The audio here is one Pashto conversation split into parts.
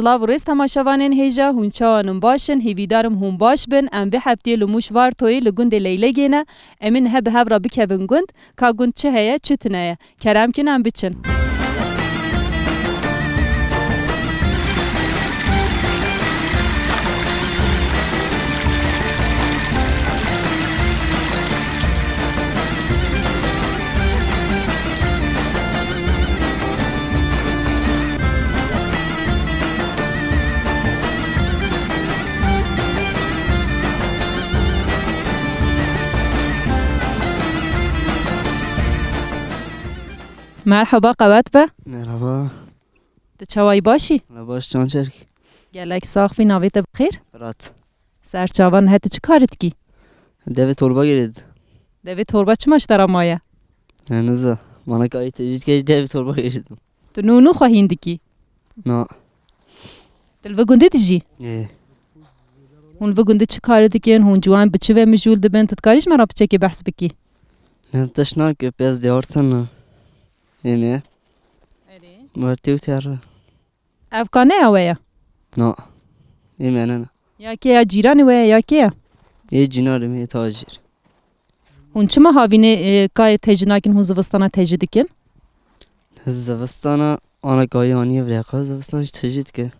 سلاو رست هماشوانن هیجا هونچاوانن باشن هیویدارم هون باش بن ام به هفته لموش وار توی لگند لیله گینه امین هب هف را بکوین گند کا گند چه هیه چتنه کرم کنم بچن Merhaba مرحبا قواتبة مرحبا تشاوي باشي لا باش چون چرك گلك صاحبي ناويت بخير رات سرچاوان çavan چه کارت ki? دوی torba گرید دوی torba چه مشترا مایا هنوزا bana kayıt tecrit geç dev torba girdim. Tu nunu xahindiki? No. Dil ve gunde dici? Ne. Hun ve gunde çıkarı diken, hun cuan biçi ve müjul diben, tutkariş merab çeki bahs biki? Ne taşnak, pez de ortana. Είμαι. Μα τι ούτε αρρώ. Ευκανέα ουέα. Νο. Είμαι ένα. Για και αγυράνι ya για ya? Ye cinar mi tacir. Hun çima havine kay eh, er tecinakin hun zıvıstana tecidikin? Zıvıstana ana gayani vre kaz er zıvıstan tecid ki.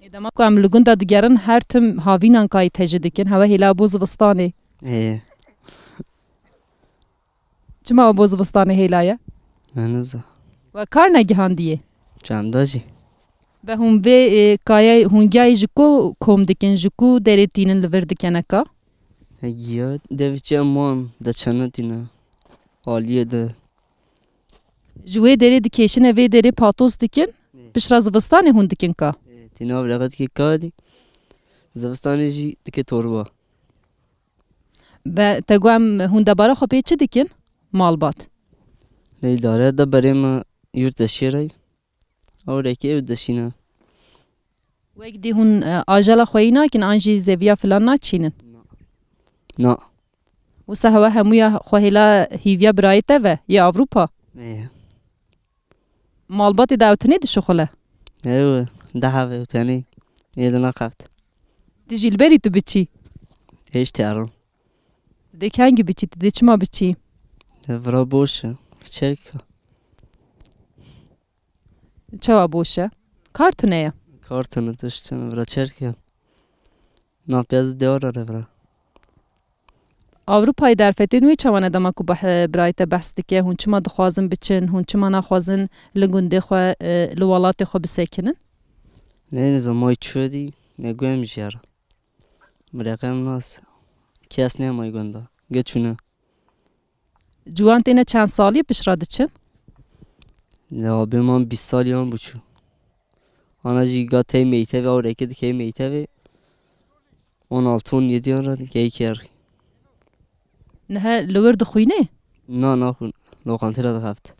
Edama ku amlugun da digerin her tüm havinan kay tecidikin hava hila bu zıvıstane. Ee. Çima bu hila ya? Anıza. Ve kar ne gihandiye? Çanda jî. Ve hûn e, vê kaya hûngiyayê ji ku kom dikin jiko ku derê tînin li vir dikeneka? Hegiya devçe man da çanatîne aliye de. Ji wê derê dikeşine vê patos dikin? Pişra zivistanê hûn dikin ka? Tînav reqetkê kadî zivistanê jî dike torba. Be te guhem hûn debara xwe pê çi dikin? Malbat. Leydare da berêma yurtdeşê re awrekê ew deşîne. Wek dê hûn e, ajala xweyî nakin an jî zeviya filan naçînin? Na. Wisa hewa hemûya xwehêla hîviya birayê te ve ya Avropa? Malbatê de ew tunê dişixule? Ew de heve ew tenê ê de naqevt. Tu jî li berî tu biçî? Hêj te herim. Tu dê kengî biçî tu dê çima biçî? Vira boş e. Večerka. Čova buše? Kartuneja? Kartune tešćene, vra čerke. Na 50 eura, vra. ئاروپای دەرفێتین وی چاوانە دەمەکو بە برایتە بەستێکە هون چما دخوازن بچن هون چما ناخوازن لە گوندێخوا لە وڵاتی خۆ بسێکنن نێنزە مۆی چودی نەگوێم ژێرە مرەکەم ناس کەس نێ مۆی گوندا گەچونە Ciwantêne çend salî pişra diçin? Navabê man bîst saliyan bûçû. Ana jî gatey meytevê awreke dikey meytevê on altı on yediyan re geyik yarî. Niha li wir dixwînê? Na naxwin. Lokantê re dixeft.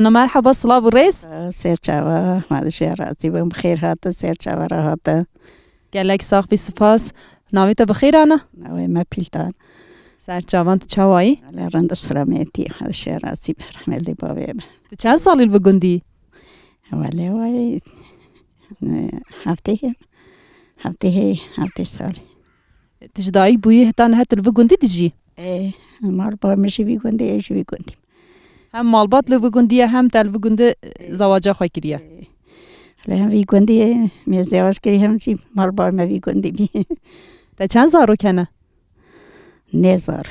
أنا مرحبا سلاف الرئيس سير چاوا مادش راتي بم بخیر هات سیر چاوا را هات گلک ساخ بی سپاس ناوی تا بخیر آنا ناوی ما پیلتان سر چاوان تو چاوایی رند سلامتی مادش راتي برحمه لی باویم تو چند سالی بگندی ولی وای هفته هفته هفته صالي تجدعي بويه تان هات بگندی تجي ايه مار با مشي بيقندي ايش بيقندي Hem malbat li vi gundiye hem tel vi gundî e, zawaca xwe kiriye. Li hem vî gundiye me zawac kirî hem jî malbat me vî gundî Te çend zarok hene? Nê zar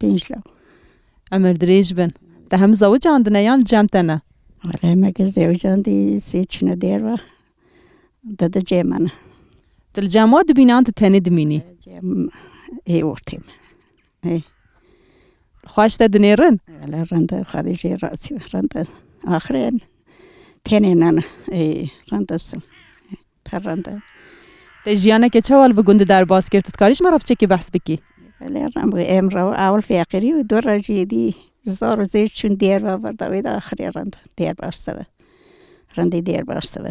Pênc law. Em dirêj bin. Te hem zawicandine yan cem te ne? Wala me kes zawicandî sê çîne dêrve dide cême ne. Dil cema dibînan tu tenê dimînî. Ê ortêm. Hey. Hoşladın erin? Ala randa Hadice rasi randa. Ahiren tenenen randasın. Tarranda. Te jiyana ke çawal bu gundu dar bas kirtit kariş marafçe ki bahs biki. Ala ram emra awal faqiri ve dora jidi. زار زیر چون دیر باور داوید آخری رند دیر باسته و رندی دیر باسته و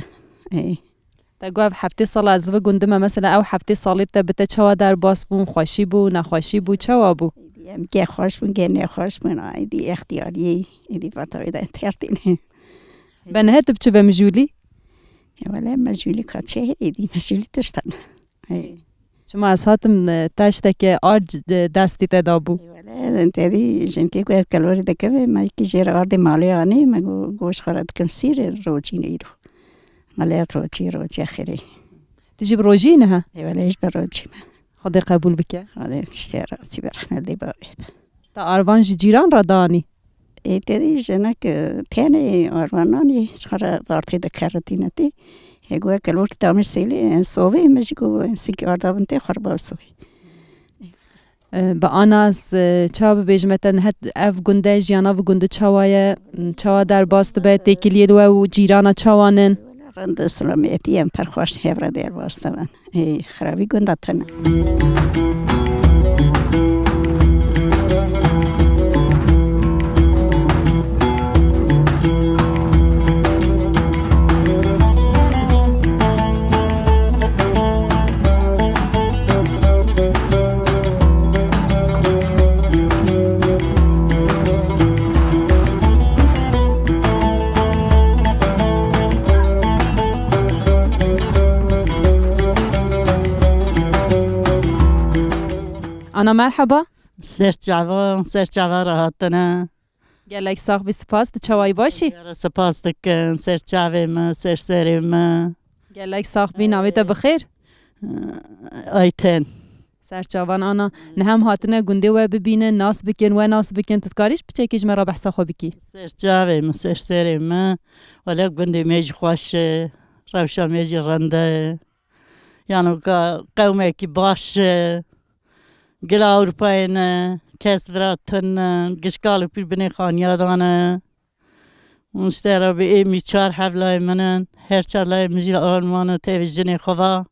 تا گاو هفته سال از و گندمه مثلا او هفته سالی تا بته چوا در باس بون خوشی بو نخوشی بو چوا بو میگه خوش بون گه نخوش بون آه، ایدی اختیاری ایدی بطاوی دا انتردین بنها تبچه بمجولي؟ ولا مجولي كاتشه ایدی مجولي تشتن اه. شما از هاتم اه، تشت که آرج دستی تدا بو ولا انتری جنتی که از کلوری دکمه ما که جیر آرد مالی آنی ما گوش خورد کم سیر روچی نیرو مالی روچی روچی خیره تجيب روجينها؟ ايوه ليش بالروجينها خدا قبول بکه خدا تشتی راستی برحمه دی باید تا آروان جی جیران را دانی ایتی دی جنه که تینه آروانانی چخارا بارتی دکردی نتی هگوه کلور که دامش سیلی سووی مجی گو انسی که آردابنتی خرباو سووی به آناس چا ببیجمتن هت اف گنده جیانا و گنده چاوایه چاوا در باست به تکیلیل و جیرانا چاوانن ранда исламиятиам пархваш хевра дерваставан хирави гунда тана Ana merhaba. Ser çava, ser çava rahatına. Gelek sağ bir spas, çavay başı. Spas dikin, ser çavim, ser serim. Gelek sağ bir navi te bixir. Ayten. سەرچاوان ئانا نەهەم هاتنە گوندێ وە ببینە ناس بکەن وە ناس بکەن تکاریش بچێکیش مەرە بەحسە خۆ بکی سەرچاوێ من سەر سەرێ مە وەلە گوندی مێژی خوۆشە ڕەوشە مێژی ڕەندە یان قەومێکی باشە گل اروپای نه کس برا تن گشکال پی بنی خانیادانه اون سترا به ایمی چار حولای منن هر چار لای مجیل آرمان و تیویجن خواه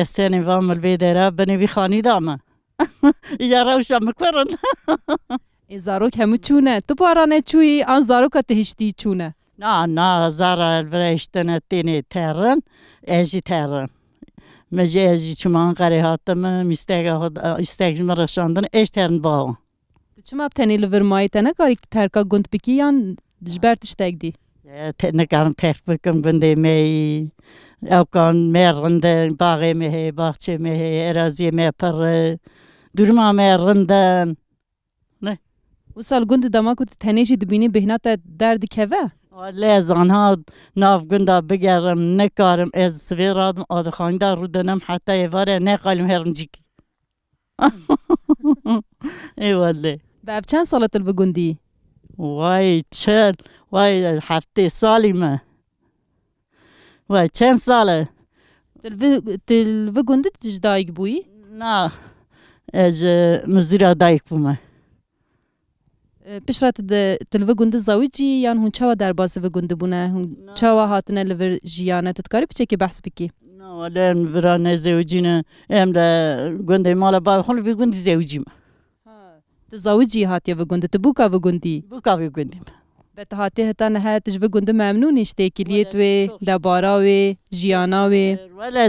استنی وامل بیدیره بنی بی خانی دامه یا روشا مکرن زاروک همو چونه تو بارانه چوی آن زاروک تهشتی چونه نه نه زارا البرشتن تینی ترن ازی ترن mejeji çuman qare hatım mistega istegim raşandın eşterin bağın. Çima tenê li virmayê ne karî terka gund bikî yan ji ber tiştek dî. Nekarim terk bikim gundê me yî. Ew kan me rinde baxê me heye, baxçe me heye, eraziye me pir. Durma me rinden. Wisa li gund dama ku tu tenê jî dibînî bêhna te derdikeve? حالا از آنها نافگندا بگرم نکارم از سوی رادم آدخاندا رودنم حتی ایواره نقالم هرنجیکی ای والله باب چند سالت البگندی؟ وای چل وای هفته سالی ما وای چند ساله تلوگندی تجدایگ بوی؟ نه از مزیرا دایگ بومه پیشرت د تلو گوند زاوی جی یان هون چاوا در باز و گوند بونه هون چاوا هاتنه لور جیانه تتکاری بچه که بحث بکی نه ولی ورانه زوجینه ام ده گوند مال با خل وی گوند زوجی ما ته زاوی جی هاتیه و گوند ته بوکا و گوندی بوکا و گوندی به ته هاته هتا نه هاتش و گوند ممنون اشته کلیت و دبارا و جیانا و ولی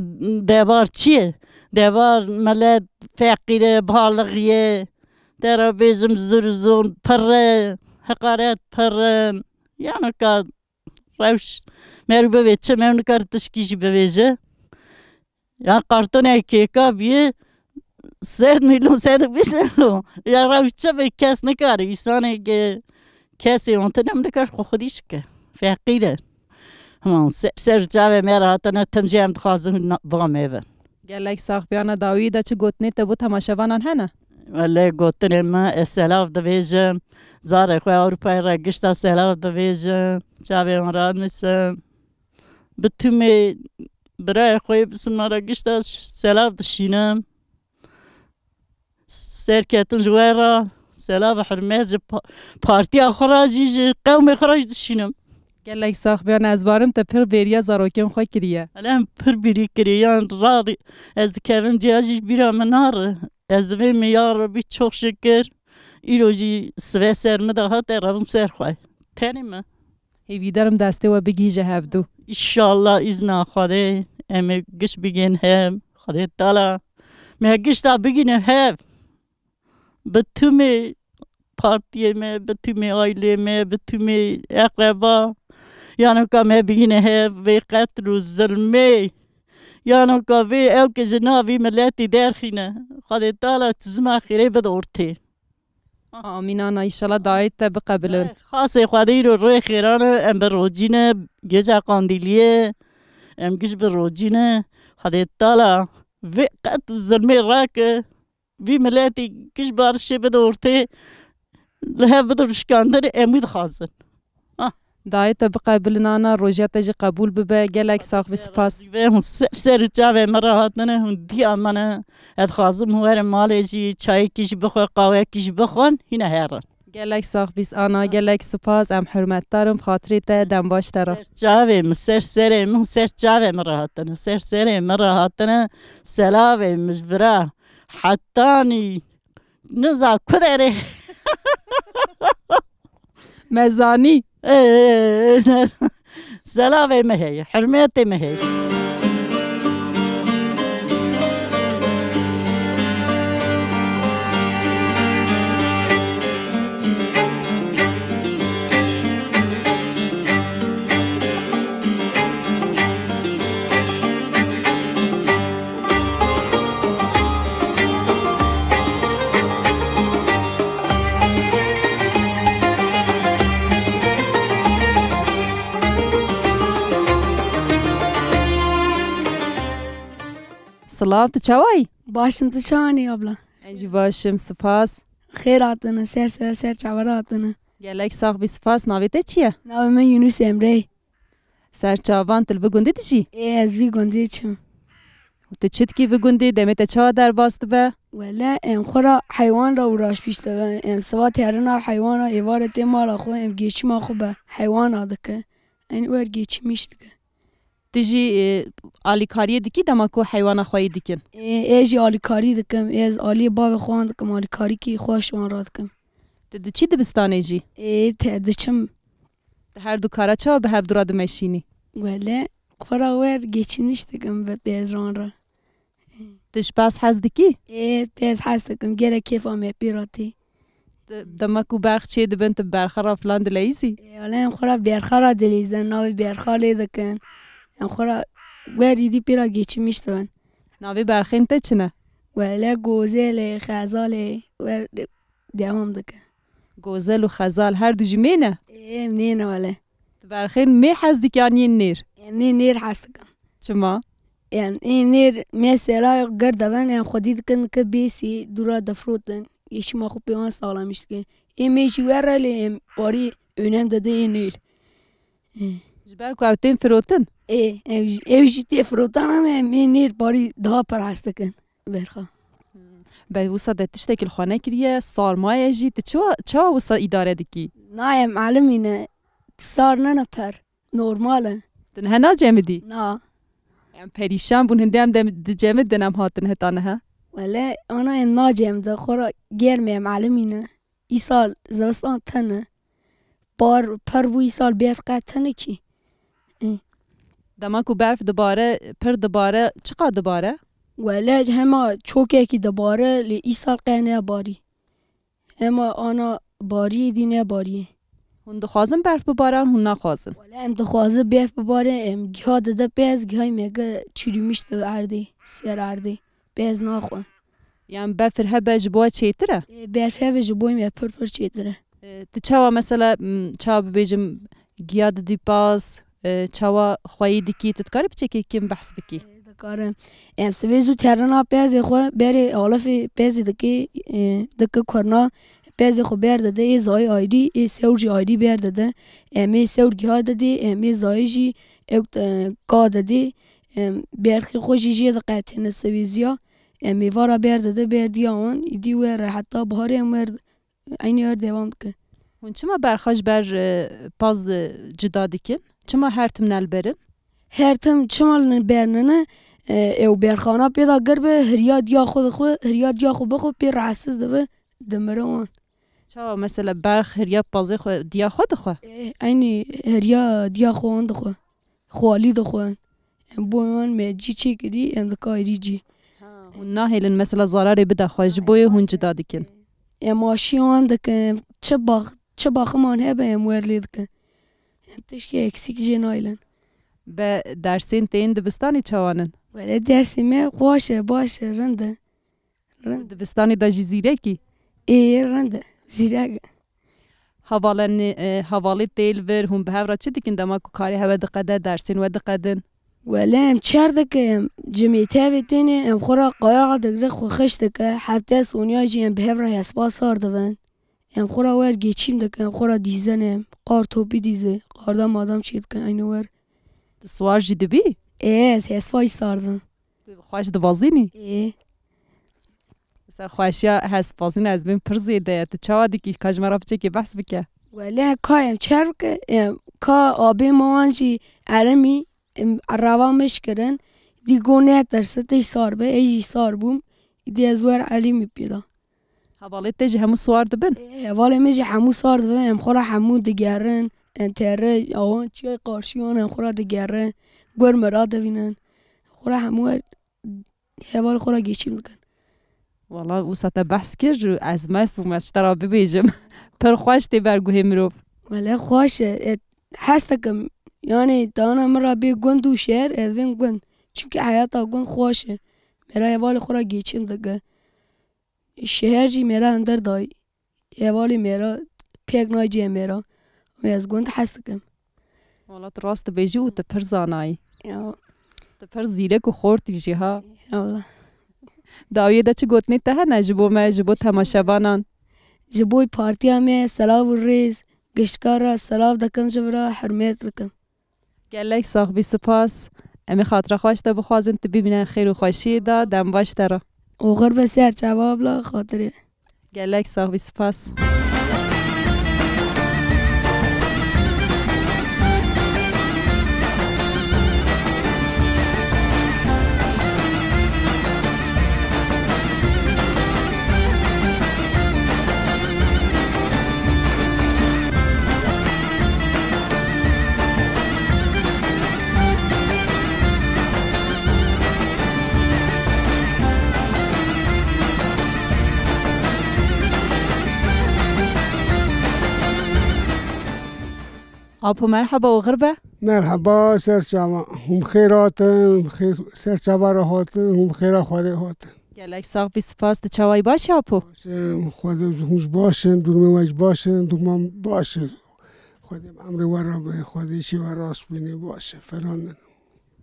دبار چیه دبار ملت فقیره بالغیه ترابيزم زرزون برا حقارات برا يعني كاد روش مر ببيتشا ممن كارتش كيش ببيجا يعني قارتون اكيكا بيه سد میلیون سد بیس میلیون یا روش چه به کس نکاره ایسانه که کسی اون تنم نکار خودیش که فقیره همان سر جاوه میره هاتنه تمجیم دخوازم با میوه گلک ساخ بیانه داوی دا چه گوتنی تبو تماشوانان هنه لێ گوترێ مە ئێسەلاف دەبێژە زارێخوای ئەوروپای ڕێگشتا سەلاف دەبێژە چاوێ ڕانسە بتومێ برای خۆی بسمە ڕێگشتا سەلاف دشینە سەرکەتن ژێڕە سەلاف حرمێت پارتیا خۆراژی ji قەومێ خۆراژ دشینم. gelek saxbiya ezbarim te pir bêriya e zarokên xwe kiriye. Elem pir bîrî kiriyan radî ez dikevim ciya jî bîra min nare Ezvemi ya Rabbi çok şükür. İroji sve serini daha terabım serxay. Tenime. Hevidarım deste ve begije hevdu. İnşallah izna xade. Eme giş bigin hem. Xade tala. Me giş da bigin hev. Betüme partiyeme, betüme aileme, betüme akraba. Yani kame bigin hev ve katru zulme. یانو کا وی او که جنا وی ملتی درخینه خدا تعالی تزما خیره بد ارته آمین آنا ایشالا دایت تب قبلون خاص خدای رو روی خیران ام بر روجینه گجا قاندیلیه ام گش بر روجینه خدا تعالی وی قد ظلمه راکه وی ملتی گش بارشه بد ارته لهف بد رشکاندن امید خازن دای تا بقبلنانا روژا تا جی قبول ببه گلک آه، ساخ و سپاس سر چاوه مرا هاتنه هون دیا منه ادخازم هوهر ماله جی چای کش بخوه قاوه کش بخون هینه هیرن گلک ساخ بیس آنا گلک سپاس ام حرمت دارم خاطری تا آه، دم باش ترا چاوه م سر سر م سر چاوه مرا هاتنه سر سر مرا هاتنه سلاوه مجبرا حتانی نزا مزانی إيه، إيه، إيه، سلامة ما هي حرماتي ما هي Slav tu çavay? Başın tu çani abla. Enci başım spas. Xêr hatine ser ser ser çavara hatine. Gelek sax bi spas navê te çi ye? Navê min Yunus Emre. Serçavan til vi gundê dijî? Ê ez vî gundê çim. Tu çi dikî vi gundê demê te çawa derbas dibe? Wele em xwe ra heywan ra û raşpîş dibe. Em siva terina heywana êvarê tê mala xwe em gêçima xwe be heywana dike. En wer gêçimîş dike. تجي اليكاري دكي دما کو حيوان خوي دكين اجي اليكاري دكم از الي باب خوان دكم اليكاري كي خوش وان رات دكم د چی دبستانه جی ای ته دچم هر دو کارا چا به هب دراد مشینی ولی خورا ور گیچینیش دکم به بیزران را تش باز حز دکی ای باز حز دکم گره کیف آمه پیراتی دما کو برخ چی دبنت برخرا فلان دلیزی ولی خورا برخرا دلیزن ناوی برخا لیدکن Xora werî dîpêra gêçimîş dibin. Navê berxên te çi ne? Wele Gozelê, Xezalê wer dewam dike. Gozel û xezal her du jî mêr ne? Ê mêr ne wele. Di berxên mêr hez dike yan yên nêr? Nê nêr hez dikim. Çima? Yan ê nêr mesela ger dibin yan xwedî dikin dike bêsî dûra difrotin gêşima xwe pêvan salamîş dikin. Ê mêr jî were lê em parî önem dide ê nêr. Ji ber ku ew tên firotin? Ê, ew jî tê firotana me me nêr barî daha perast dikin berxwe. Hmm, Bey wisa de tiştekil xwe nekiriye, sarmaye jî tu çawa wisa îdare dikî? Nayê melimîne sar nene per, normal e. Din hena cemidî? Na. Em perîşan bûn hindê em de dicemidin em hatin heta niha? Wele ana em nacemde xwara germê em melimîne. Îsal zivistan tene. Bar per bû îsal bêr qet دما کو برف dibare pir dibare çiqa dibare? Welej hema çokekî dibare lê îsal qene barî. Hema ana bariyê dîne bariyê. Hûn dixwazin berf bibaran hûn naxwazin. Welê em dixwazin berf bibare em giha dide pez gihay mege çûrûmiş di erdê ser erdê pez naxwin. Yan berfir hebe ji bo çêtir e? Berf heve ji bo me pir pir çêtir e. Tu çawa mesela çawa bibêjim giya di dîpas çawa xwayî dikî tu dikarî biçekê kim behs bikî dikarim em sivê zû terana pezê xwe berê alafê pezê dike dike kurna pezê xwe berdide ê zayê aydî ê sewr jî aydî berdide em ê sewr giha didê em ê zayê jî ew ka didê berxê xwe jî jê diqetine sivîziya em ê vara berdide berdiya wan êdî were heta biharê em wer aynî wer devam dikin hûn çima berxa ji ber paz cida dikin چما هرتم نلبرن؟ هرتم چما نلبرننه او بیرخانه پیدا گر به هریاد یا خود خو هریاد یا خو بخو پی رعسز دبه دمروان چا مثلا برخ هریا پازی خو دیا خود خو اینی هریا دیا خو اند خو خوالی د خو بوان می جی چی کری ام دکایری جی و نه هلن مثلا ضرر بده خوش بوی هونج دادکن اماشیان دک چه باخ چه باخمان هبه ام ورلید که تشکی eksik jenaylan. Be dersên tên dibistanê çawanin? Welê dersê me xweş e baş e rind e. e rind dibistanê de jî zîrekî? Ê rind e zîrek e. Hevalenê hevalê têl vir hûn bi hevra çi dikin dema ku karê heve diqede dersên we diqedin? Welê em çer dike em cimê tevê tênê em xura qayaxa digre xwexiş dike hete sonya jî em bi hevra hespa sar dibin. ام خورا ور گیچیم ام خورا دیزنم قار توپی دیزه قار دم آدم چیت کن اینو ور سوار جی دبی ایه هس فای ساردن خواهش دوازینی ای سر یا هست بازین از بین پر زیده تو چه وادی که کاج مرا بچه که بحث بکه ولی که کایم چرب که کا آبی علمی ارمی روامش مشکرن دیگونه ترسه تی سار به ایجی سار بوم از ور علی می پیدا هەواڵێ تێژی هەموو سوار دەبن هێواڵێ مێژی هەموو سوار دەبن ئەم خۆرا هەموو دەگەڕن ئەتێڕێ ئەوان چی قارشیۆن ئەم خۆرا دەگەڕێ گوەرمەرا دەبینن خۆرا هەموو هێواڵ خۆرا گەچی بکەن والا وسەتە بحث کرد و ئەز مەست بوو مەستەرا ببێژم پرخواش تێ بەرگوهێ مرۆڤ وەلێ خۆشە حەست دەکەم یانێ دانا مرا بێ گوند و شێر ئەێن گوند چونکە حیاتا گوند خۆشە مێرا هێواڵی خۆرا گێچین دەگە Xerge mera andar dói. E voli mera, peg nai je mera. Mes gond hastikim. Valla tu rast dibêjî û tu pir zanayî. Tu pir zîrek û xortî jî ha. Dawiyê de çi gotinê te hene ji bo me ji bo temaşevanan? Ji bo partiya me selav û rêz giştkara selav dikim ji vira hermêt dikim. Gelek saxbî spas. Em ê xatira xweş te bixwazin tu bibîne xêr û xweşiyê da dem baş te re. اوغر بسیار جواب لا خاطره گلک ساخ سپاس آبو مرحبا و غربه. مرحبا سر شما هم خیرات هم خیر سر شما را هاتن هم خیر خود هاتن. گلک ساق بی سپاس ده چوای باشی آپو خود همش باشن دور موج باشن دور من باشه خودم امر ورا به خودشی و راست بینی باشه فلان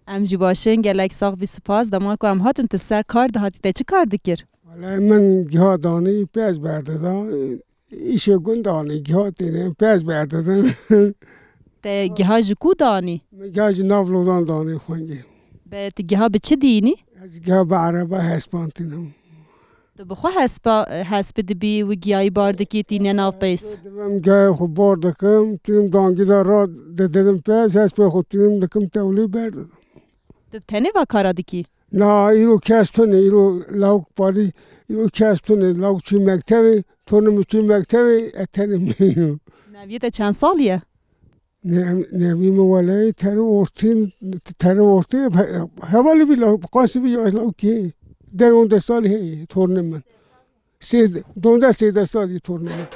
امجی باشین گلک ساق بی سپاس دما کو هم هاتن انت سر کار ده هاتی چه کار دکر والا من دانی پیاز برده دا ایشه گندانی گهاتینه پیاز برده Te geha ji ku danî? Me geha ji nav Lodan Be tu geha bi çi dînî? Ez geha bi ereba hespantîn him. Tu bi xwe hespa hespî dibî wî giyayî bardikî tîne nav pês. Divim gehê xwe bar dikim, tînim dangî de ra didim pês, hespê xwe tînim dikim tewlî berdidim. Tu tenê ve kara dikî? Na iro kes tune îro lavk parî îro kes tune lavk çû mektebê, tonum çû mektebê etenim îro. Neviyê te çend sal ye? Nevi مولاي تاري ورتين تاري ورتين هوالي في لو قاسي في لو كي ده يوم ده سال هي تورنمن سيز دون ده سيز ده سال تورنمن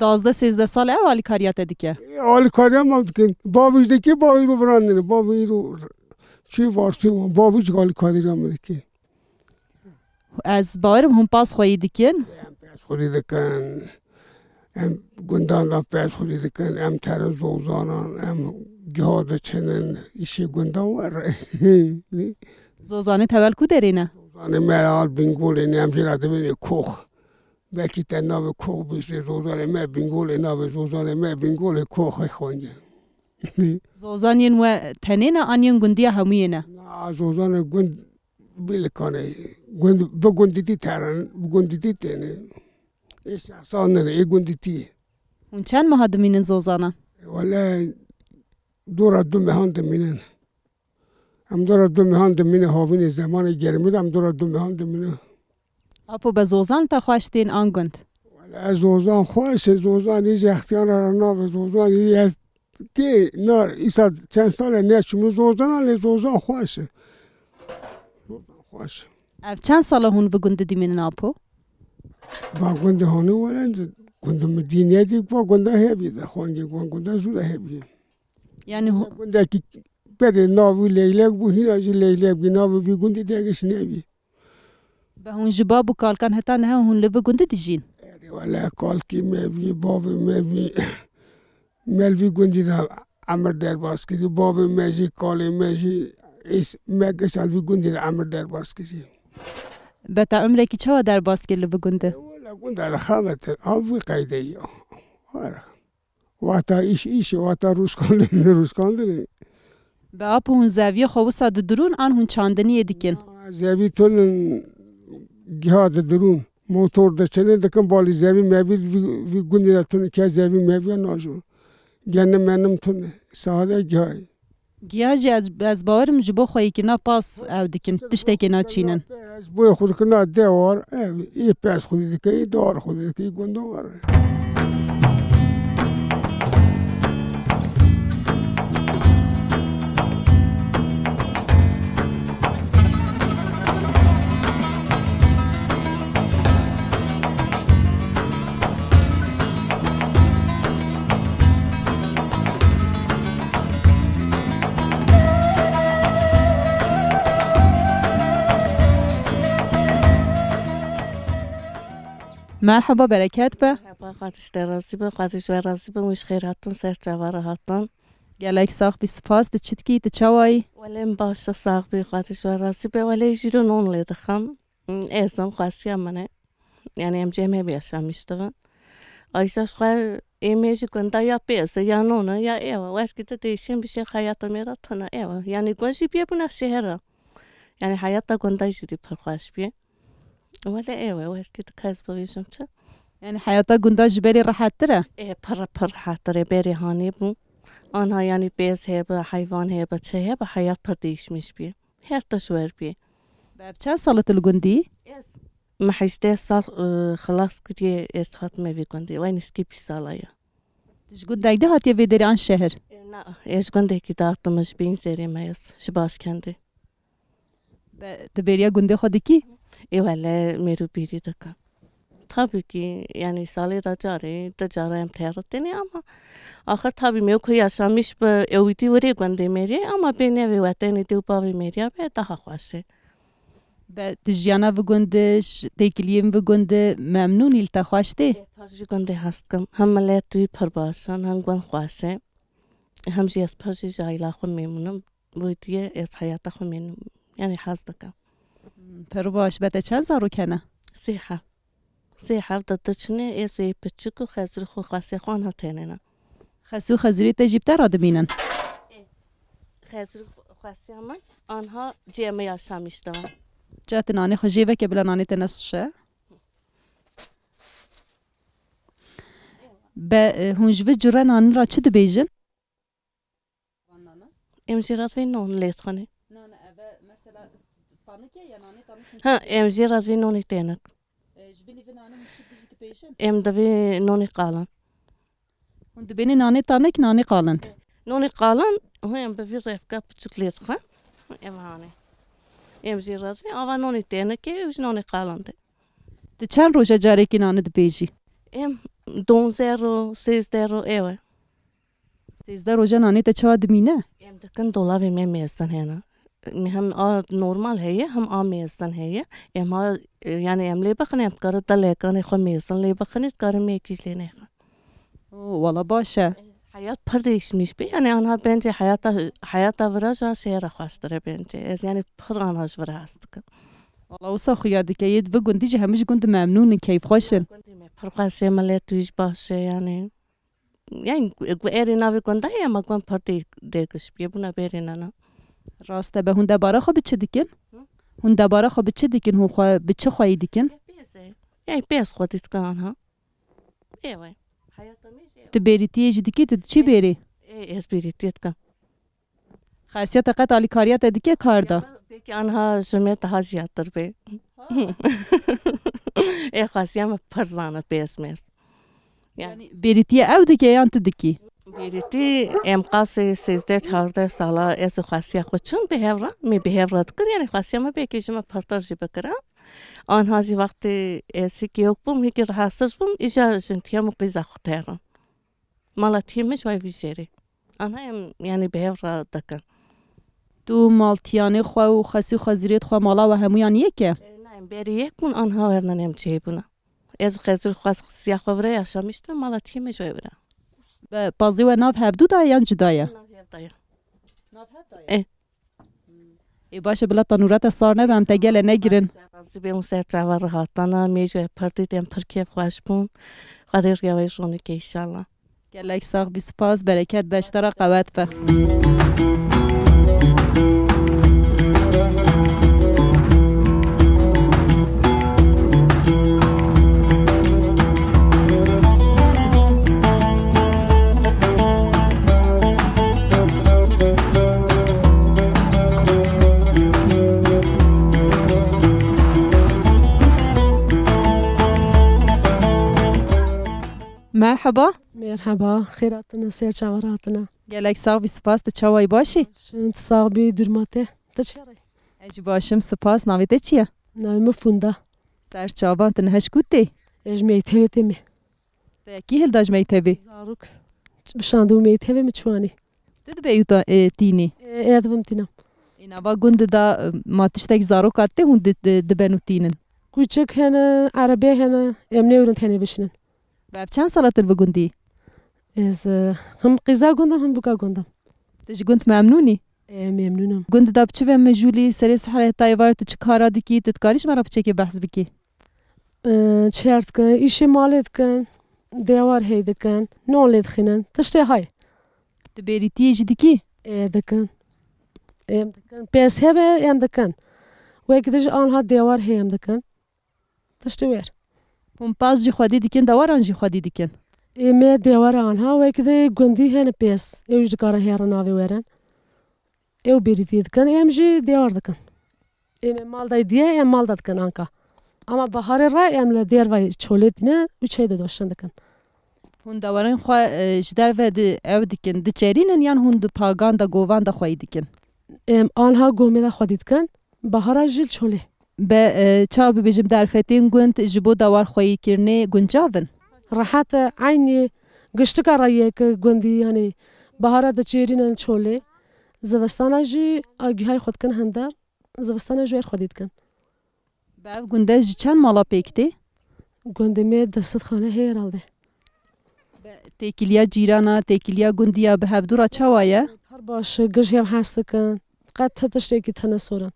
Dazda sizde sal ev Ali Karya dedike. Ali Karya mı dedin? Babizdeki babi ru vrandın. Babi ru çi varsı mı? Babi çi Ali Karya mı bağırım humpas koyu dikin. Humpas koyu dikin. ام гундонро пеш хурида кан ам тару зозонон ам гиҳода чинин иши гундон варра зозони тавал кӯ дарина зозони мера ал бингулини амширада бини кӯх бекита нави кӯх биси зозони ме бингули нави зозони ме бингули кӯхи хонҷа зозонин ва танина анин гундия ҳамуина зозони гунд биликони гунд бигундити таран бигундити тени ايش اعصاننا اي قندتي وان كان ما هاد منين زوزانا ولا دور الدم هاند منين ام دور الدم هاند من هاوين زمان گرمید ام دور الدم هاند من اپو به زوزان تا خواشتین آن گند ولا زوزان خواش زوزان ایج اختیار را ناب زوزان ایج که نار ایسا چند سال نیشم زوزان علی زوزان خواشه زوزان خواشه اف چند سال هون بگند دیمین اپو؟ باقون ده هونو ولا كنت مدينة دي كوا كنت هبي ده خونجي كوا كنت سورة هبي يعني هو كنت كي بدي ناوي ليلة بوهنا زي ليلة بناوي في كنت تاجس نبي بهون جباب وقال كان حتى نها هون لفي كنت تجين ولا قال كي ما في بابي ما في ملفي كنت ده عمر دار باسكتي بابي ماشي قالي ماشي اس ما كسال في كنت عمر دار باسكتي Beta ömreki çawa derbas kirli bu gundu? Gunda e, alhameten Afrika'ydı ya. Vata iş iş, vata Rus kandı, Rus kandı. Be apı hun zeviye xavusa durun, an hun çandını yedikin. Zevi tonun gihadı durun. Motor da çene dikin bali zevi mevi vi gundi da tonu ke zevi mevi najur. Gene menim tonu. Sade gihayi. Giya ez bawerim ji bo xweyîkirina pas ew dikin tiştekê naçînin. Ez bo xwedikirina dewar ev pes xwedî dike, dar xwedî dike, gundewar. Merhaba, bereket be. Merhaba, kardeşler razı be, kardeşler razı be, uş hayratın, serçava rahatın. Gelek sağ bir spas, de çit de çavayı. Velem başta sağ bir kardeşler razı be, vele jirin onunla dıxam. Hmm, Ezim khasi amane. Yani em cemhe bir yaşamıştı. Ayşe şkar emeji kunda ya pesa ya nona ya eva. Vaşki de değişen bir şey hayata meratana eva. Yani gönji bir buna şehre. Yani hayatta kunda jiri parkaş bir. ولا ايوا واش تقاسبوا شمتا يعني حياتا قندا جبالي راح ترى ايه برا برا حاطري بيري هانيبو آنها یعنی بیز هیبه حیوان هیبه چه هیبه حیات پردیش میش بی هر تشویر بی بر چند سالت الگندی؟ ما حیشده سال خلاص کدیه است ختمه وی گندی و این اسکی پیش سال آیا تش گنده ایده هاتیه وی داری آن شهر؟ نه ایش گنده که داتمش بین زیری میز شباش کنده Tiberiya gundê xwe dikî? Êwele mêrûbîrî dikim. Tabî ki yani salê da carê di cara em terotinê ama axir tabî me ku yaşamış bi ewîtî werê gundê mêriyê ama bênevê wetenê tê û bavê mêriya be daha xweş e. Be tu jiyana vigundî ji têkiliyên vigundî memnûn î li te xweş tê? Par jî gundê hest dikim. Hem milet wî pir baş in hem gund xweş e. Hem jî ez pir jî ji ayla xwe memnûn im. Wê diye ez heyeta xwe memnûn im. یعنی یعنی پرو باش بده چند زارو کنه سیحه سیحه د تچنه ایسی پچکو خزر خو خوان خان هتنه خسو خزری تجیبتر آدمینن خزر خاصی همان آنها جیمه یا شمیش دوان جا تنانه خو که بلا نانه به هنجوه جره نانه را چه دبیجن؟ امجیرات وی نون لیت خانه Ha, em že razvin oni tenak. Em da vi noni kalan. Und beni nani tanek nani kalan. Noni qalan, hem be vi refka puçuklet ha. Em hani. Em ji razvin ava noni tenek e uj noni kalan de. E de çan roja jareki nani de beji. Em 12 13 ev. 13 roja nani te çad mine. Em de kan dolavim em mesan hena. هم آ نورمال هي هم آ میزن هي ام ها يعني ام لي بخني بكار دلكان خو میزن لي بخني كار ميكيش لي نخ والله باشا حياة بر değişmiş bir yani anha bence hayata hayata viraja şehre xoşdur bence ez yani پر anha virastık والله وصا خويا ديك يد بقول ديجي همش كنت ممنون كيف خوشن پر خوشه ملت ويش باشه يعني yani erina ve konda ya magwan parti de kışpiye buna berina na. راسته به هون دباره خو بچه دیکن هون دباره خو بچه دیکن هون خو بچه خوایی دیکن يعني بيس خو تتقان ها ايوه تبيري تيجي ديكي تدشي بيري ايه بيري تتقان خاصية قطع الكارية تدكي كاردا بيكي أنها جمعت هاجي التربية ايه خاصية ما برزانة بيس ميس يعني بيريتية أو دكي يعني تدكي بیریتی امقاس سیزده چهارده سالا از خاصیه خود چون به هورا می به هورا دکر یعنی خاصیه ما بیکی جمع پرتر جی بکرم آنها جی وقت ایسی که یک بوم هیگی رحاستش بوم ایجا جنتیه مو قیزا خود تیرم مالا تیمی جوی ویجیری آنها یعنی به هورا دکن دو مالتیانه خواه و خاصی خزیریت خواه مالا و همویان یکه؟ نه بری یک بون آنها ورنه نمچه بونه از خزیر خواست خاصیه خواه وره یا شامیشت به مالا تیمی جوی وره پازی و ناف هفدو دا یا جدایه ناف هفدایه ای باشه بلا تنورت سار نبه هم تگل نگیرن رازی به اون سر جوار هاتانا میجوه پردی دیم پرکیف خوش بون خدر گوه که ایشالله گلک ساق بی سپاس برکت بشتر قوت فه Merhaba. Merhaba. Xêratine ser çavaratina. Gelek sağ bir spas te çavay başi. Şint sağ bir durmate. Te çaray. Ej başım spas navi te çiye? Navim funda. Ser çavan te neheş kutte. Ej meyteve te mi? Te ki hildaj meyteve? Zaruk. Bişandu meyteve mi çuani? Te de beyuta tini. E, Erdvim tina. İnava gund da e, matiştek zaruk atte hun e, de benutinin. Küçük hene, arabe hene, emne ürün tene bişinin. چند سالت بگوندی؟ از eh, هم قیزا گوندم هم بکا گوندم تش گوند ممنونی؟ eh, ممنونم گوند داب چه بهم جولی سری سحر تایوار تو چه کارا دیکی تو کاریش مرا بچه که بحث بکی؟ eh, چه ارد کن ایشه مالت کن دیوار هی دکن نولید خینن تشتی های تو بیری تیج دیکی؟ دکن ام دکن پیس هبه ام دکن ویک دش آنها دیوار هی ام دکن تشتی ویر Pompaz jî xwedî dikin, dewaran jî xwedî dikin. Ê me dewera anha wek de gundî hene pês ew ji dikare here navê werin. Ew bêrîtiyê dikin em jî dewar dikin. Ê me malda diye em malda dikin anka. Ama baharê re em li derve çolê dine û çê didoşin dikin. Hûn dewerin xwe e, ji derve di ew dikin diçerînin yan hûn di pagan da govan da xwedî dikin. Em anha gomê de xwedî dikin, bahara jî çolê. به چا ببیجم در فتین گوند جبو داوار خویی کرنه گونجاون راحت عینی گشتکا رایه که گوندی یعنی بهارا د چیرین چوله زوستانا جی آگی های خود کن هندر زوستانا جویر خودید کن باب گونده جی چند مالا پیکتی؟ گونده می دست خانه هیر آلده تکیلیا جیرانا تکیلیا گوندیا به هفدورا چاوایه؟ هر باشه گش هم هست کن قد تتش ریکی تنه سورن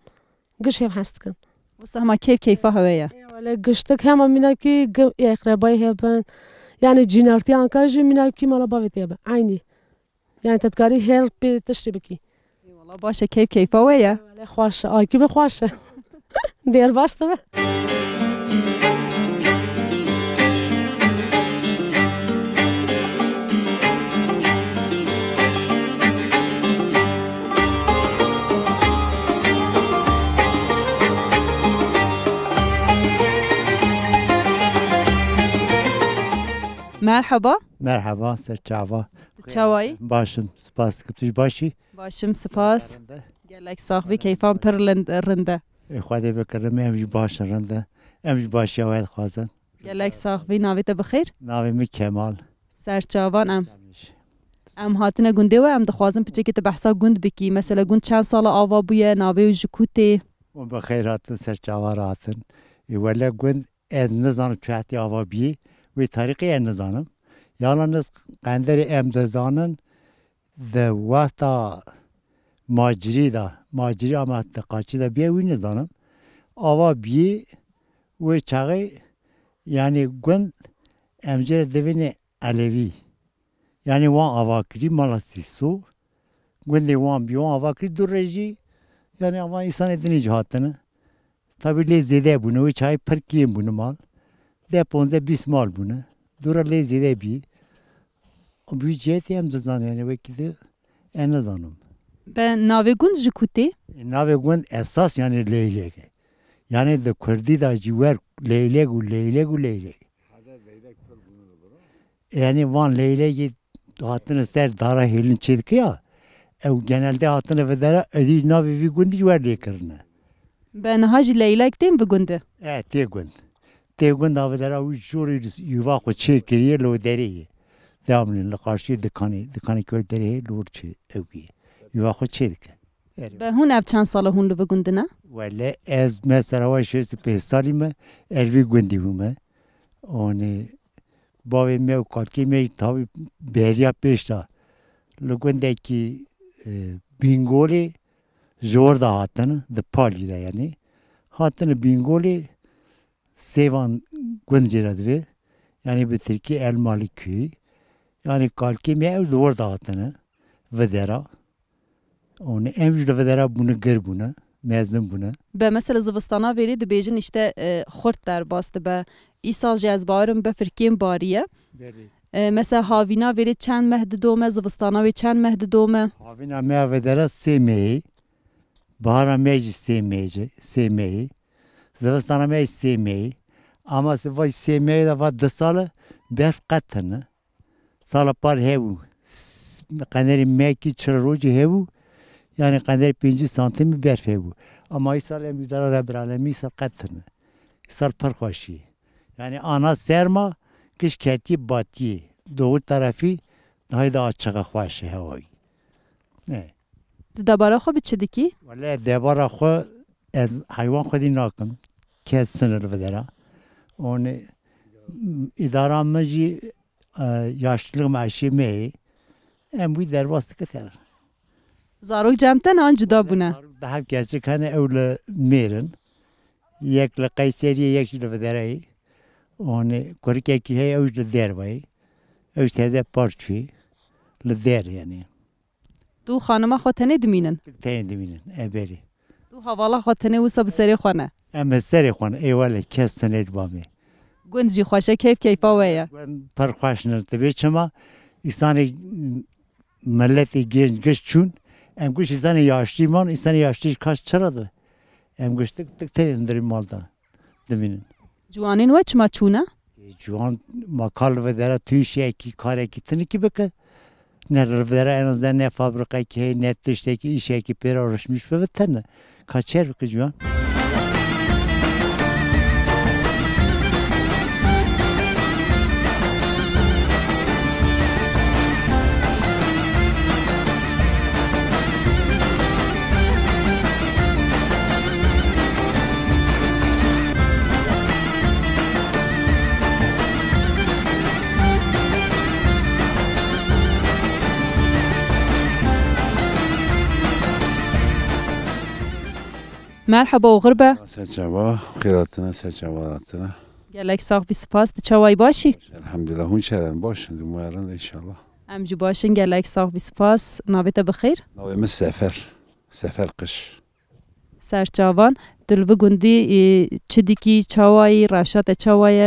گش هم هست کن وسهما كيف كيفها هوية ولا قشتك هما مناكي يا قرباي هبن يعني جينارتي انكاجي مناكي مالا بافيت هبن عيني يعني تتكاري هير بتشري بكي والله باشا كيف كيف هوية خواشة اه كيف خواشة دير باش تبع Merhaba. Merhaba, serçava. Çavayı. Başım, spas, kıptış başı. Başım, spas. Gelek sahbi keyfan pır rinde. Xwedê bikirim em jî baş rinde. Em jî baş ya wed xwazin. Gelek sahbi navê te bixêr? Navê min Kemal. Serçavan em. Em hatine gundê we em dixwazin piçekê te behsa gund bikî. Mesela gund çend sala ava bûye navê û ji ku tê? Hûn bixêr hatin serçava hatin. E, Wele gund ez nizanim çu hetiye ava biyî. وی طریقی نزانم یالانس قندری امزدانن ده وقتا ماجری دا ماجری اما تقاچی دا بیه وی نزانم آوا بیه وی چاقی یعنی گند امجر دوینه علوی یعنی وان آوا کری مالا سیسو گندی وان بیوان آوا کری دور رجی یعنی آوا انسان ادنی جهاتنه Tabi lezzede bunu, çay pırkiye bunu mal. Deponda 15 mal مال بونه دور لی زیره بی بودجه هم زدن یعنی وکیده انا زانم به ناوی گوند جکوتی؟ esas yani اساس yani de یعنی ده کردی دا جیور لیلگ و لیلگ yani Van Leyle'yi hatını ser dara helin çedik ya. Ev genelde hatını vedere ödü navi vi gundi ver diye Ben hacı Leylek değil mi gundi? Evet diye gundi. تیگون داودر او جوری یوا خو چه کریه لو دری دامن لقارشی دکانی دکانی کل دری لور چه اوی یوا خو چه دکه به هون اف چند سال هون لو بگندنا ولی از مثلا و شست به سالی ما اروی گندی بوم اون باوی می و کالکی می تا بریا پیش تا لو گنده کی بینگولی زور دا هاتن د پالی دا یعنی هاتن بینگولی Sevan Gönceradvi yani bitir ki El Malikü yani kalki mi ev duvar dağıtını vedera onu emjde vedera bunu gır bunu mezun bunu. Be mesela zıvıstana veri de bejin işte e, xort der bastı be İsal jezbarım be firkin bariye. E, mesela havina veri çen mehdi dome zıvıstana ve çen mehdi dome. Havina mehvedera semeyi bahara meclis semeyi semeyi Zivistaname ê Sêmeyê. Ama sivay Sêmeyê de va du sal berf qet hene. Sala par hewû. Qenerê mekî çil rojî hewû yani qenerê pêncî santimî berf hewû. Ama îsal em dara Rebralemî îsal qet hene. İsal pir xweşî. Yani ana serma kiş ketî batiyê. Doğu tarafî hayda açığa xweşê hewayî. Evet. دبارا خو به چه دکی؟ ولی دبارا خو از حیوان خودی ناکم cancer वगैरह और इदारा में जी yaşlılık maaşımı em bu derbastık eder. Zarok cemten ancı da buna. Daha gerçek hani evle merin. Yekle Kayseri'ye yekle vedereyi. Onu korkeki hey evle dervay. Evle de parçayı. Le der yani. Du hanıma xotene diminin. Tene diminin, eberi. Du havala xotene usa biseri xone. ام سری خون ایوال کس نید بامی گون جی خوشه کیف کیف آوه گون پر خوش نرتبه چما ایسان ملتی گیرن گشت چون ام گوش ایسان یاشتی من ایسان یاشتی کاش چرا ده ام گوش تک تک تری اندری مال ده دمینن جوانین و چما چونه؟ جوان ما کال و داره تویشی اکی کار اکی تنکی بکه ne rivlere en azından ne fabrika ki ne dıştaki işe ki bir uğraşmış ve tane kaçer kızıyor. مرحبا و غربه سجوا خیراتنا سجواراتنا گلک ساخ بی سپاس دی چوای باشی الحمدلله هون شرن باشن دو مهرن انشالله امجو باشن گلک ساق بی سپاس ناویت بخیر ناویم سفر سفر قش سرچاوان دل گندی چه دیکی چوای روشات چوای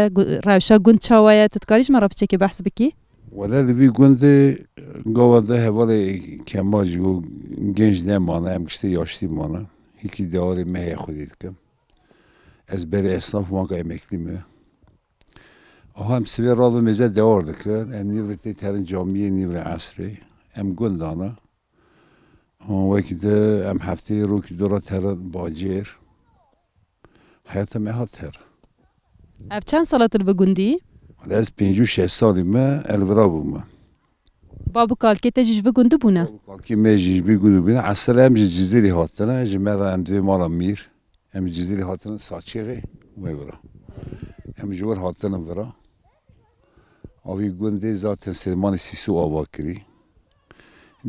روشا گند چوای تتکاریش مرا بچه که بحث بکی ولی لوی گند گواده هوال کماج و گنج نمانه هم کشتی یاشتی مانه هیچی دیاری مه خودید کم از بری اصلاف وانگا emekli mi? O hem sive rabimize devardık. Hem Nivrit'te terin camiye Nivrit asri. Hem gündana. O vakide hem haftayı ruki dura terin bacir. Hayata mehat ter. Ev çen salatır bu gündi? Ez 5-6 salime elvira bulma. Babu kalkete jiv gundu bûne. Kalkî me ji vî gundu bûne eser em ji cizêrê hatine ji me de em divê mala mîr em ji cizêrê hatine saçêxê wê vira. Em ji wir hatinin vira. Avî gundê zaten Selmanê Sîsû ava kirî.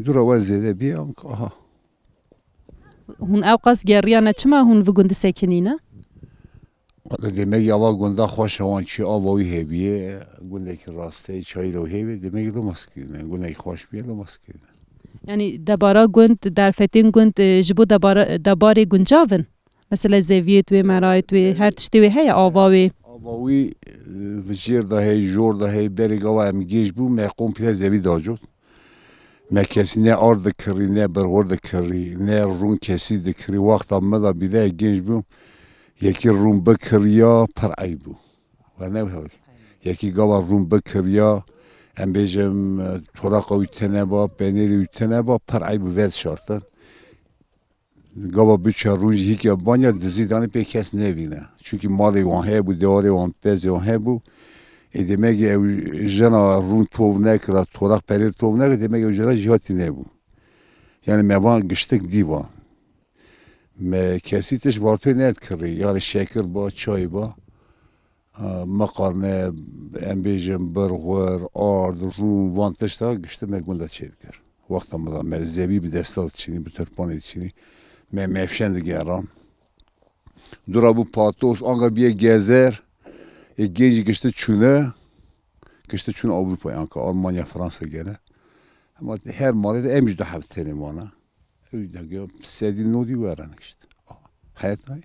Dura we zêde bî em aha. Hûn ew qas geriyana çima hûn vi gund sekinîne? دیمه یوا گنده خوش هوان چی آواوی هبیه گنده که راسته چای لو هبیه دمیگی دو مسکینه گنده خوش بیه دو مسکینه یعنی دبارا گند در فتین گند جبو دبارا دباری گنجاون مثلا زویه توی مرای توی هر وی هی آواوی آواوی وزیر ده هی جور ده هی برگاوا امگیش بو مقوم پیده زوی داجود ما کسی نه آرد کری نه برغور دکری نه رون کسی دکری وقتا مدا بیده گنج بو یەکی ڕومبە کڕیا پڕعی بوو نەوێت یەکی گەوە ڕومبە کڕیا ئەم بێژم تۆراقەوی تەنەبا پێنێری تەنەبا پڕعی بێت شارتن گەوە بچە ڕوژ هیکە بانە دزیدانی پێ کەس نێبینە چونکی ماڵی وان هەیە بوو دەوارێ وان پێزی وان هەیە بوو demek jena rûn tovne kira torak perê tovne demek jena jihati nebû. Yani mevan giştik dîvan me kesi tiş vartoy net kiri yani şeker ba çay ba ee, makarne embejim burger ard rum van tişta güçte megmunda çeker vakta da me zevi bir destal çini bir törpan çini me mevşen de geran dura bu patos anga bir gezer e genci güçte çüne güçte çüne Avrupa'ya anka Almanya Fransa gene ama her malı da emjde haftenim bana. Ույդագյո սեդիլնո դիվարանքշտ։ Հայտայ։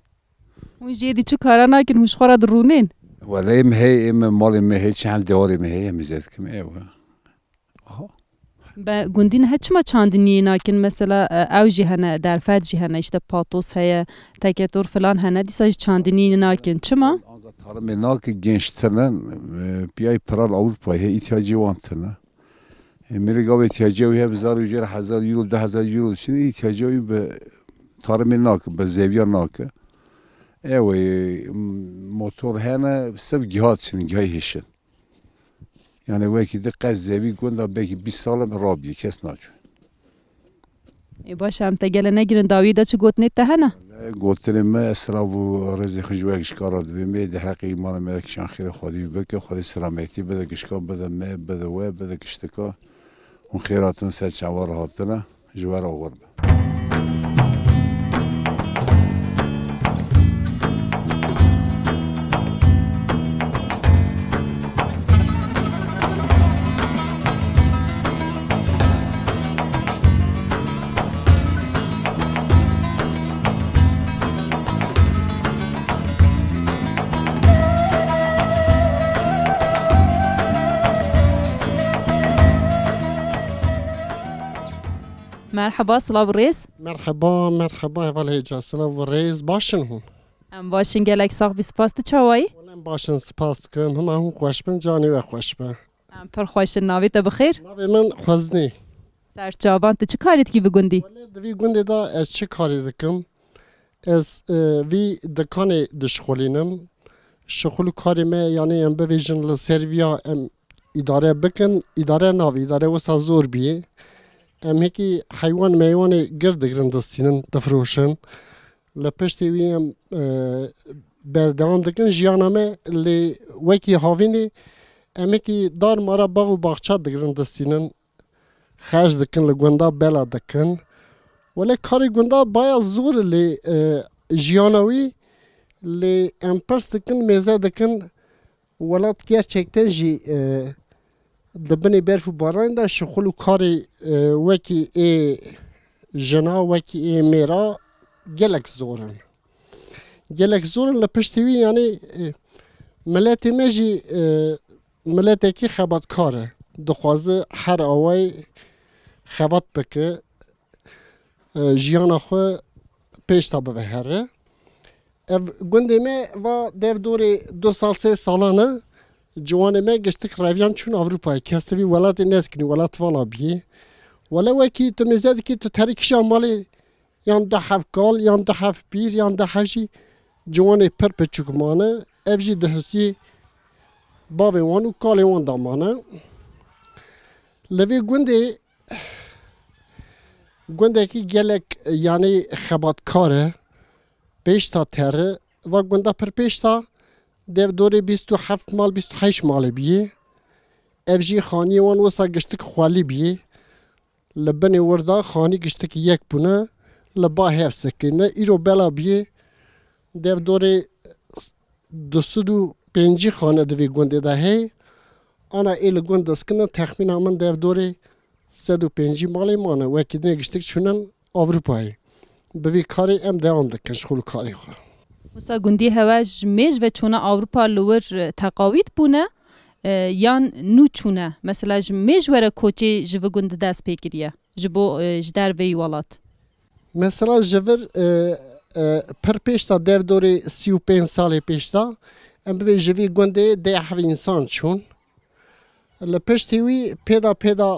Ու ջերիչու քարանակին հուշխորա դրունեն։ ولیم هی ام مالی مه هی چند دیاری مه هی مزد کم ایو آها به گندین هچ ما چندنی ناکن مثلا او جی هنه در فد جی هنه işte پاتوس هی تکتور فلان هنه دیسا چندنی ناکن چما؟ Tarım enal ki gençlerden piyay paral Avrupa'ya ihtiyacı var tına. ملګاو احتیاجوي هم زار یو هزار یورو ده هزار یورو شنو احتیاجوي به tarımı nak به زیویا ناکه اوه موتور هنه سب جهات شن گای هشن یعنی وکی ده قز زیوی گوندا بکی 20 سالم رابیه کس ناچون E, e başam te gelene girin davi da çu gotne te hena. Gotne me esra bu rezi xujwek şkara dve me de haqi iman me şan xir xodi beke xodi selameti bede gishka bede me bede we bede gishtika. و خیراتن سر چوار هاتنه جوار آور Merhaba, slav rêz. Merheba, merheba, heval hêja. Slav rêz baş in hûn. Em baş in gelek sax bî spas tu çawa yî? Em baş in spas dikim, hema hûn xweş bin, canê we xweş be. Em pir xweş in navê te bixêr? Navê min Xwezinê. Serçavan tu çi karî dikî bi gundî? Divî gundê da ez çi karî dikim? Ez vî dikanê dişxolînim. Şixul karê me yanê em bibêjin li serviya em îdare bikin, îdare navê, îdare wisa zor bîye. ئەم هێکی حیوان مەیوانێ گردەگرن دەستینن دەفرۆشن لە پشتی وی ئەم بەردەوام دەکەن ژیانەمە لێ وەکی هاوینێ ئەمێکی دار مارە باغ و باخچە دەگرن دەستینن خەش دەکەن لە گوندا بەلا دەکەن وەلێ کاری گوندا باە زۆر لێ ژیانەوی لێ ئەم پرس دەکەن مێزە دەکەن وڵات کیا چێکتە ژی دبني برف باران دا شغل و کاری وکی ای جنا وکی ای میرا گلک زورن گلک زورن لپشتوی یعنی ملت مجی ملت کی خبات کاره دخوازه هر آوای خبات بکه جیان خو پیش تا به هره گنده می و دو دوری دو سال سه سالانه جوان ما گشتک رویان چون اوروپای کس وی ولات نسکنی ولات والا بیه ولا وکی تو مزد کی تو ترکش مال یان ده هف کال یان ده هف پیر یان ده هشی جوان پر پچکمانه افجی دهسی باوی وان و کالی وان دامانه لوی گنده گنده کی گلک یعنی خباتکاره پیشتا تره و گنده پر پیشتا dev dorê bîst û heft mal bîst heyş malê biyê ev jî xaniyê wan wisa giştik xwalî biyê li binê werda xanî giştik yek bûne li ba hev sekine îro bela biyê dev dorê du sud û pêncî xane di vê gundê de hey ana ê li gund deskinin texmîna min dev dorê sed û pêncî malê mane wekî dinê giştik çûnin Avrupayê bi vî karê em dewam dikin şxul karê xwe. Musa gundî hewaj mêj ve çûna Awropa li wir teqawît bûne yan nû çûne mesela ji mêj were koçê ji vi gund dest pêkiriye ji bo ji dervê welat. Mesela ji vir pir pêşta devdorê sî û pênc salê pêşta em bivê ji vî gundê dê hevî însan çûn. Li piştî wî pêda pêda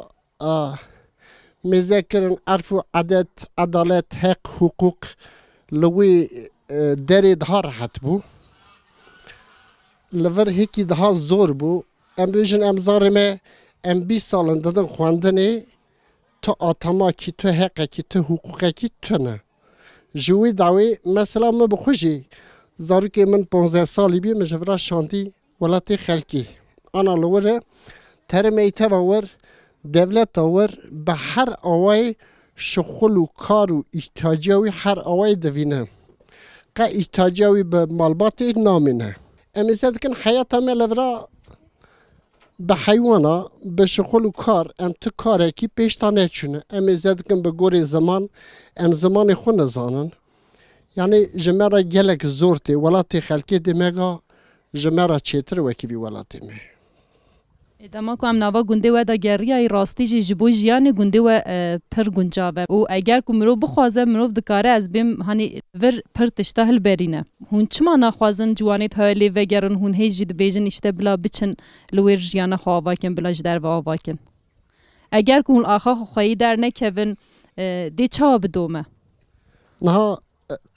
mêzekirin erf û edet edalet heq hukuk li wî derê diha rehet bû li vir hêkî diha zor bû em bêjin em zarê me em bîst salin didin xwendinê tu atamakî tu heqekî tu hukukekî tune ji wê dawê mesela me bi xwe jî zarokê min ponze salî bî min ji vira şandî welatê xelkê ana li wir e termê teva wir devleta wir bi her awayê şixul û kar û îhtaciya wî her awayê divîne که احتیاجی وی به مالبات نامینه ام زد کن حیات مل ورا به حیوانا به شغل و کار ام تو کاره کی پیشتا نچونه ام زد کن به گوری زمان ام زمان خو نزانن یعنی جمعه را گلک زورتی ولاتی خلکی دی مگا جمعه را چیتر وکی بی ولاتی مه دما کو ام ناوا گوندې و د ګریای راستي جی جبو جیان گوندې و پر گونجاوه او اگر کو مرو بخوازه مرو د کار از بیم هني ور پر تشته هل برینه هون چما نه خوازن جوانی ته لی و ګرن هون هی جید بیجن اشته بلا بچن لور جیان خو واکن بلا در و واکن اگر کو هون اخا خو خوی در نه کوین دی چا بدومه نه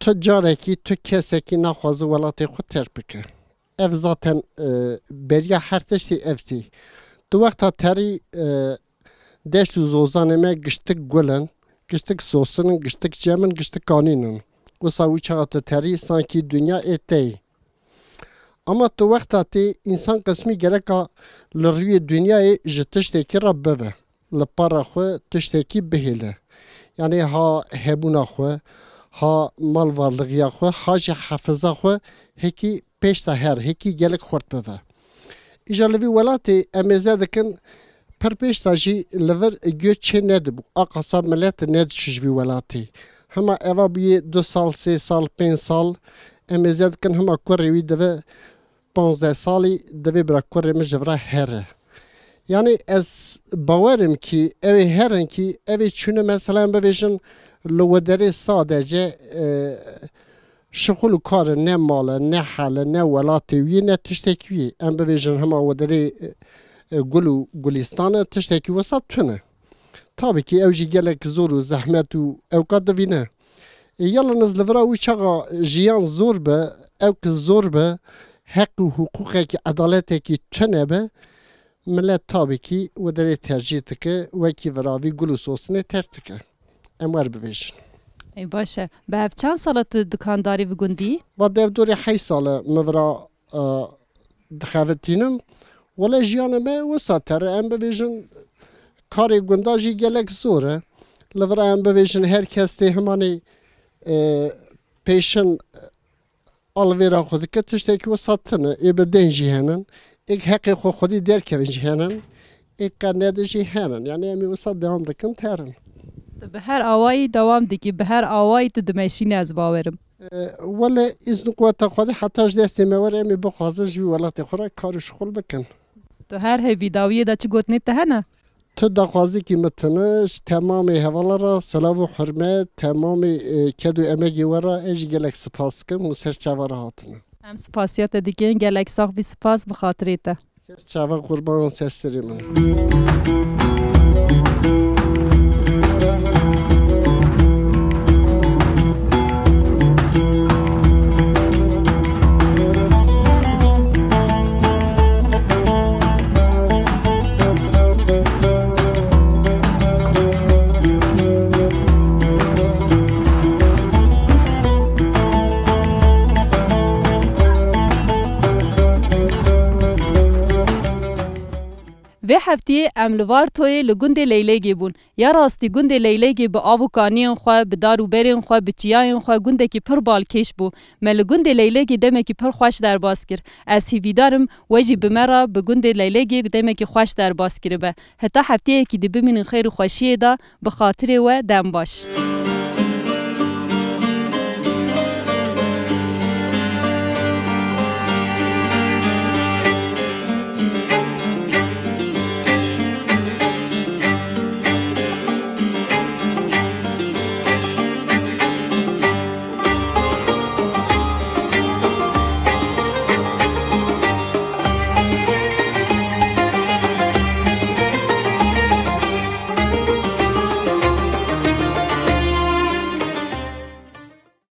تو جارکی تو کسکی نخوازه ولات خود تر بکه ev zaten e, berya her teşti evti. Du vakta teri e, deştu zozaneme giştik gulen, giştik sosinin, giştik cemin, giştik kaninin. Usa uçağıtı teri sanki dünya etteyi. Ama tu vakta te insan kısmi gerek a lırvi dünyayı jitişteki rabbeve. Lıpara xwe tişteki bihile. Yani ha hebuna xwe, ha mal varlığı xwe, ha jihafıza xwe heki pêşta her hekî gelek xurt bive. Îja li vî welatê em êze dikin pir pêşta jî li vir gö çê nedibû aqasa milet nedişij vî welatê. Hema eva bûye du sal sê sal pênc sal em êze dikin hema kurê wî divê ponze salî divê bira kurê min ji vira here. Yani ez bawerim ki evê herin ki evê çûne mesela bibêjin li wederê sadece e, شغل و کار نه مال نه حل نه ولات وی نه تشتکی وی ام بویژن هما و دری گل و گلستان تشتکی وسط تونه تابی که او جی گلک زور و زحمت و او قد وی نه یلا نز لورا وی چغا جیان زور به او که زور به حق و حقوق که عدالت که تونه به ملت تابی که و دری ترجیح تکه و کی وراوی گل و سوسنه تر تکه امر بویژن ای باشه به اف چند سال تو دکانداری و گندی؟ با دیو دوری حی ساله مورا دخوتینم ولی جیانه به وسطر ام ببیجن کاری گنداجی گلک زوره لورا ام ببیجن هر کس تی همانی پیشن الویرا خود که تشتکی وسطنه ای به دنجی هنن ایک حقی خو خودی درکوین جهنن ایک قنیدجی هنن یعنی امی وسط دوام دکن ترن به her awayî dewam dikî bi her awayî tu dimeşîne ez bawerim. Welê îzn quweta xwedî heta ji destê me were em ê bixwazin ji vî welatê xwe re karê ji xul bikin. Tu her hevîdawiyê de çi gotinê te hene? Tu daxwazîkî me tune ji temamê hevala ra selav û hirmet temamê ked û emekê we re e jî gelek spas dikim û serçava re hatine. Em spasiya te dikin gelek sax bî spas bi xatirê te. Serçava qurban serserê min. hefteyê em li Vartoyê li gundê leylêgê bûn. Ya rastî gundê leylêgê bi av û kaniyên xwe, bi dar û berên xwe, bi çiyayên xwe gundekî pir balkêş bû. Me li gundê leylêgê demekî pir xweş derbas kir. Ez hîvîdarim we jî bi me re bi gundê leylêgê demekî xweş derbas kiribe. Heta hefteyekî dibimînin xêr û xweşiyê da bi xatirê we dem baş. Müzik